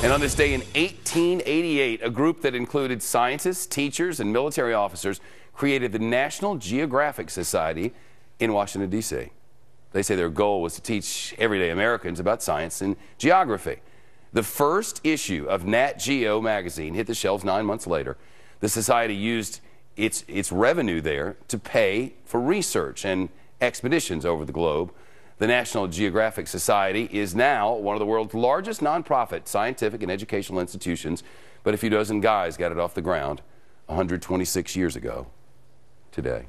And on this day in 1888, a group that included scientists, teachers, and military officers created the National Geographic Society in Washington, D.C. They say their goal was to teach everyday Americans about science and geography. The first issue of Nat Geo magazine hit the shelves nine months later. The society used its, its revenue there to pay for research and expeditions over the globe. The National Geographic Society is now one of the world's largest nonprofit scientific and educational institutions, but a few dozen guys got it off the ground 126 years ago today.